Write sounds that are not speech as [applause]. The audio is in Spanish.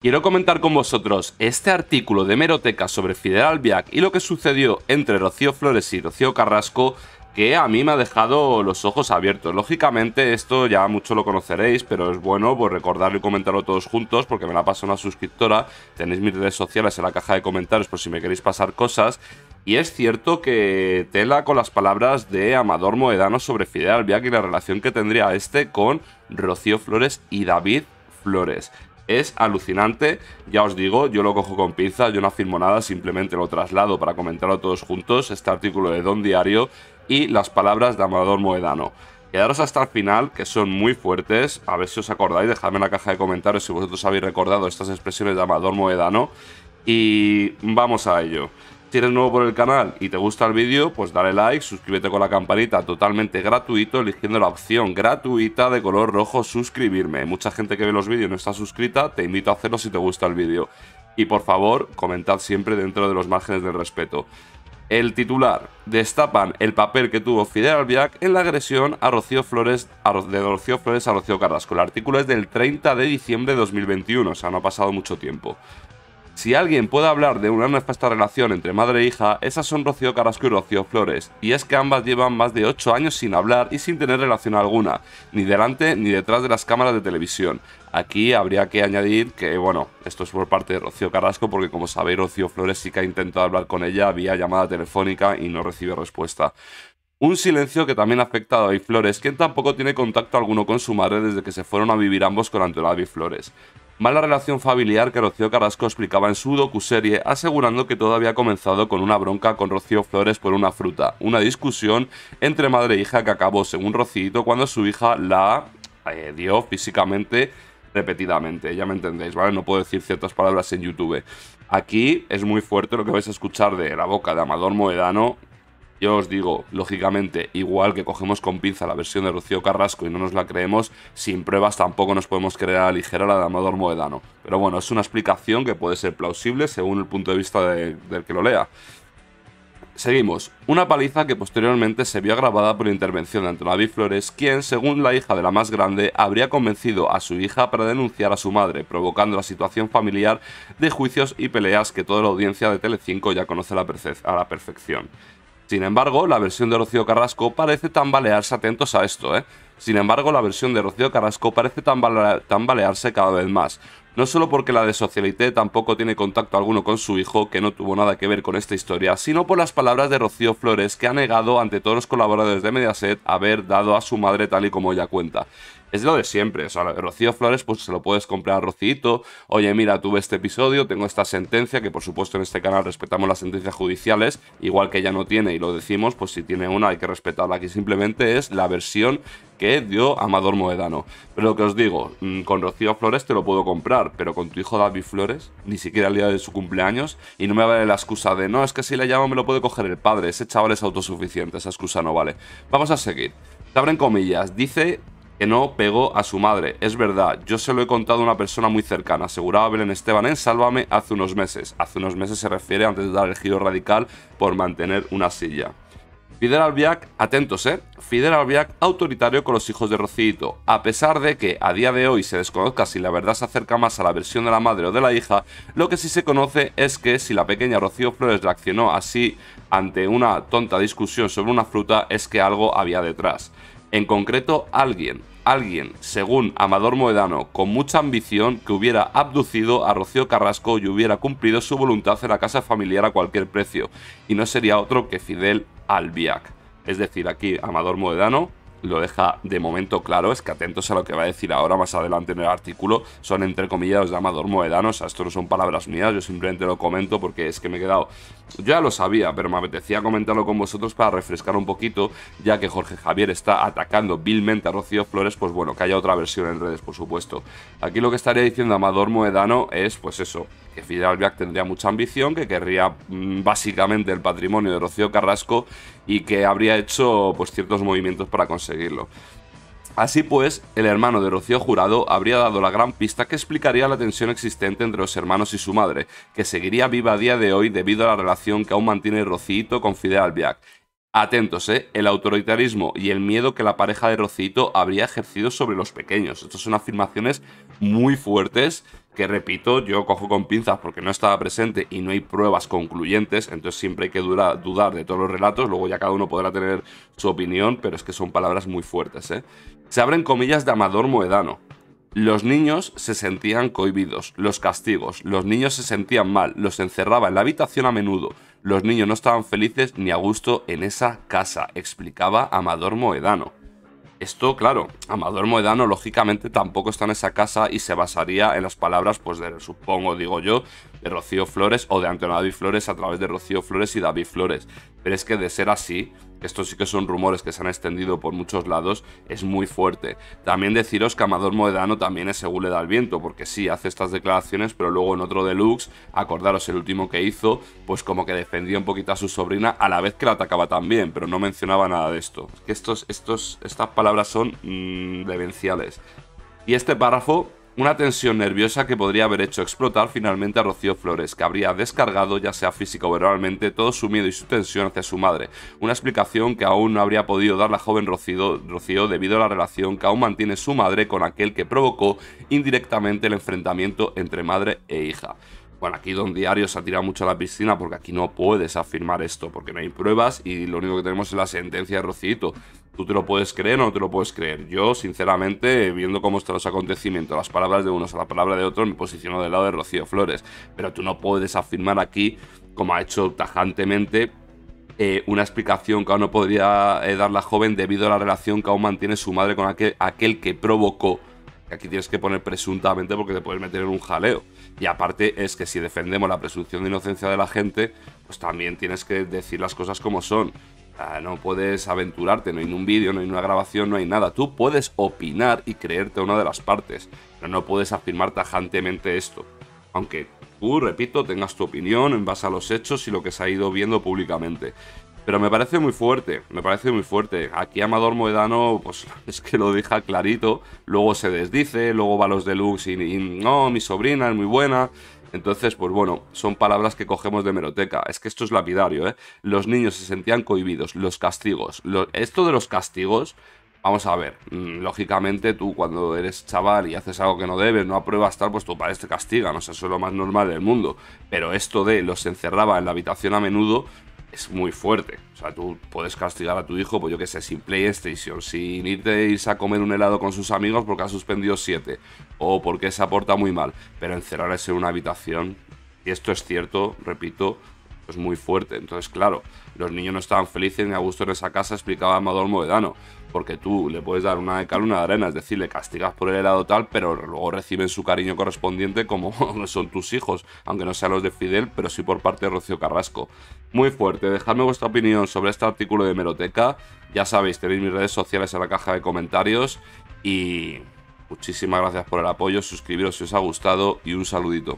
Quiero comentar con vosotros este artículo de Meroteca sobre Fidel Albiac y lo que sucedió entre Rocío Flores y Rocío Carrasco que a mí me ha dejado los ojos abiertos. Lógicamente esto ya mucho lo conoceréis, pero es bueno pues, recordarlo y comentarlo todos juntos porque me la pasa una suscriptora. Tenéis mis redes sociales en la caja de comentarios por si me queréis pasar cosas. Y es cierto que tela con las palabras de Amador Moedano sobre Fidel Albiac y la relación que tendría este con Rocío Flores y David Flores es alucinante. Ya os digo, yo lo cojo con pinza, yo no afirmo nada, simplemente lo traslado para comentarlo todos juntos, este artículo de Don Diario y las palabras de Amador Moedano. Quedaros hasta el final, que son muy fuertes. A ver si os acordáis, dejadme en la caja de comentarios si vosotros habéis recordado estas expresiones de Amador Moedano. Y vamos a ello. Si eres nuevo por el canal y te gusta el vídeo, pues dale like, suscríbete con la campanita totalmente gratuito, eligiendo la opción gratuita de color rojo suscribirme. Mucha gente que ve los vídeos no está suscrita, te invito a hacerlo si te gusta el vídeo. Y por favor, comentad siempre dentro de los márgenes del respeto. El titular, destapan el papel que tuvo Fidel Albiac en la agresión a Rocío Flores, de Rocío Flores a Rocío Carrasco. El artículo es del 30 de diciembre de 2021, o sea, no ha pasado mucho tiempo. Si alguien puede hablar de una nefasta relación entre madre e hija, esas son Rocío Carrasco y Rocío Flores, y es que ambas llevan más de 8 años sin hablar y sin tener relación alguna, ni delante ni detrás de las cámaras de televisión. Aquí habría que añadir que, bueno, esto es por parte de Rocío Carrasco, porque como sabéis, Rocío Flores sí que ha intentado hablar con ella vía llamada telefónica y no recibe respuesta. Un silencio que también ha afectado a Flores, quien tampoco tiene contacto alguno con su madre desde que se fueron a vivir ambos con Antonio David Flores mala relación familiar que Rocío Carrasco explicaba en su docuserie, asegurando que todo había comenzado con una bronca con Rocío Flores por una fruta, una discusión entre madre e hija que acabó, según Rocío, cuando su hija la eh, dio físicamente repetidamente, ya me entendéis, ¿vale? No puedo decir ciertas palabras en YouTube. Aquí es muy fuerte lo que vais a escuchar de la boca de Amador Moedano, yo os digo, lógicamente, igual que cogemos con pinza la versión de Rocío Carrasco y no nos la creemos, sin pruebas tampoco nos podemos creer a la ligera la de Amador Moedano. Pero bueno, es una explicación que puede ser plausible según el punto de vista del que lo lea. Seguimos. Una paliza que posteriormente se vio agravada por intervención de Antonavi Flores, quien, según la hija de la más grande, habría convencido a su hija para denunciar a su madre, provocando la situación familiar de juicios y peleas que toda la audiencia de Telecinco ya conoce a la perfección. Sin embargo, la versión de Rocío Carrasco parece tambalearse, atentos a esto, ¿eh? Sin embargo, la versión de Rocío Carrasco parece tambalearse cada vez más. No solo porque la de Socialité tampoco tiene contacto alguno con su hijo, que no tuvo nada que ver con esta historia, sino por las palabras de Rocío Flores, que ha negado ante todos los colaboradores de Mediaset haber dado a su madre tal y como ella cuenta es lo de siempre. O sea, Rocío Flores, pues se lo puedes comprar a Rocito. Oye, mira, tuve este episodio, tengo esta sentencia, que por supuesto en este canal respetamos las sentencias judiciales, igual que ella no tiene y lo decimos, pues si tiene una hay que respetarla. Aquí simplemente es la versión que dio Amador Moedano. Pero lo que os digo, mm, con Rocío Flores te lo puedo comprar, pero con tu hijo David Flores, ni siquiera al día de su cumpleaños, y no me vale la excusa de no, es que si le llamo me lo puede coger el padre, ese chaval es autosuficiente, esa excusa no vale. Vamos a seguir. Se abren comillas, dice que no pegó a su madre. Es verdad, yo se lo he contado a una persona muy cercana, aseguraba Belén Esteban en Sálvame hace unos meses. Hace unos meses se refiere antes de dar el giro radical por mantener una silla. Fidel Albiac, atentos, ¿eh? Fidel Albiac autoritario con los hijos de Rocito. A pesar de que a día de hoy se desconozca si la verdad se acerca más a la versión de la madre o de la hija, lo que sí se conoce es que si la pequeña Rocío Flores reaccionó así ante una tonta discusión sobre una fruta es que algo había detrás. En concreto, alguien, alguien, según Amador Moedano, con mucha ambición que hubiera abducido a Rocío Carrasco y hubiera cumplido su voluntad en la casa familiar a cualquier precio, y no sería otro que Fidel Albiac. Es decir, aquí Amador Moedano lo deja de momento claro, es que atentos a lo que va a decir ahora más adelante en el artículo, son entre comillas, los o sea, esto no son palabras mías, yo simplemente lo comento porque es que me he quedado, ya lo sabía, pero me apetecía comentarlo con vosotros para refrescar un poquito, ya que Jorge Javier está atacando vilmente a Rocío Flores, pues bueno, que haya otra versión en redes, por supuesto. Aquí lo que estaría diciendo Amador Moedano es, pues eso, que Albiak tendría mucha ambición, que querría mm, básicamente el patrimonio de Rocío Carrasco y que habría hecho pues, ciertos movimientos para conseguirlo. Así pues, el hermano de Rocío Jurado habría dado la gran pista que explicaría la tensión existente entre los hermanos y su madre, que seguiría viva a día de hoy debido a la relación que aún mantiene Rocío con Fidel Albiac. Atentos, eh, El autoritarismo y el miedo que la pareja de Rocío habría ejercido sobre los pequeños. Estas son afirmaciones muy fuertes que repito, yo cojo con pinzas porque no estaba presente y no hay pruebas concluyentes, entonces siempre hay que dudar de todos los relatos, luego ya cada uno podrá tener su opinión, pero es que son palabras muy fuertes. ¿eh? Se abren comillas de Amador Moedano. Los niños se sentían cohibidos, los castigos, los niños se sentían mal, los encerraba en la habitación a menudo, los niños no estaban felices ni a gusto en esa casa, explicaba Amador Moedano. Esto, claro, Amador Moedano lógicamente tampoco está en esa casa y se basaría en las palabras, pues de, supongo, digo yo, de Rocío Flores o de Antonio David Flores a través de Rocío Flores y David Flores. Pero es que de ser así, estos sí que son rumores que se han extendido por muchos lados, es muy fuerte. También deciros que Amador Moedano también es según le da el viento, porque sí, hace estas declaraciones, pero luego en otro deluxe, acordaros el último que hizo, pues como que defendía un poquito a su sobrina, a la vez que la atacaba también, pero no mencionaba nada de esto. que estos, estos, estas palabras son mm, demenciales. Y este párrafo una tensión nerviosa que podría haber hecho explotar finalmente a Rocío Flores, que habría descargado, ya sea físico o verbalmente, todo su miedo y su tensión hacia su madre. Una explicación que aún no habría podido dar la joven Rocío, Rocío debido a la relación que aún mantiene su madre con aquel que provocó indirectamente el enfrentamiento entre madre e hija. Bueno, aquí Don Diario se ha tirado mucho a la piscina porque aquí no puedes afirmar esto, porque no hay pruebas y lo único que tenemos es la sentencia de Rocito. Tú te lo puedes creer o no te lo puedes creer. Yo, sinceramente, viendo cómo están los acontecimientos, las palabras de unos a la palabra de otros, me posiciono del lado de Rocío Flores. Pero tú no puedes afirmar aquí, como ha hecho tajantemente, eh, una explicación que aún no podría eh, dar la joven debido a la relación que aún mantiene su madre con aquel, aquel que provocó. Aquí tienes que poner presuntamente porque te puedes meter en un jaleo. Y aparte es que si defendemos la presunción de inocencia de la gente, pues también tienes que decir las cosas como son. Ah, no puedes aventurarte, no hay un vídeo, no hay una grabación, no hay nada. Tú puedes opinar y creerte una de las partes, pero no puedes afirmar tajantemente esto. Aunque tú, repito, tengas tu opinión en base a los hechos y lo que se ha ido viendo públicamente. Pero me parece muy fuerte, me parece muy fuerte. Aquí Amador Moedano, pues [laughs] es que lo deja clarito, luego se desdice, luego va a los deluxe y no, mi sobrina es muy buena, entonces, pues bueno, son palabras que cogemos de meroteca. Es que esto es lapidario, ¿eh? Los niños se sentían cohibidos, los castigos. esto de los castigos, vamos a ver, mm, lógicamente tú cuando eres chaval y haces algo que no debes, no apruebas tal, pues tu padre te castiga. no sea, eso es lo más normal del mundo. Pero esto de los encerraba en la habitación a menudo, es muy fuerte. O sea, tú puedes castigar a tu hijo, pues yo qué sé, sin PlayStation, sin irte a comer un helado con sus amigos porque ha suspendido siete o porque se aporta muy mal. Pero encerrarse en una habitación, y esto es cierto, repito, es muy fuerte. Entonces, claro, los niños no estaban felices ni a gusto en esa casa, explicaba Amador Movedano porque tú le puedes dar una de cal, de arena, es decir, le castigas por el helado tal, pero luego reciben su cariño correspondiente como [laughs] son tus hijos, aunque no sean los de Fidel, pero sí por parte de Rocío Carrasco. Muy fuerte, dejadme vuestra opinión sobre este artículo de Meroteca, ya sabéis, tenéis mis redes sociales en la caja de comentarios y muchísimas gracias por el apoyo, suscribiros si os ha gustado y un saludito.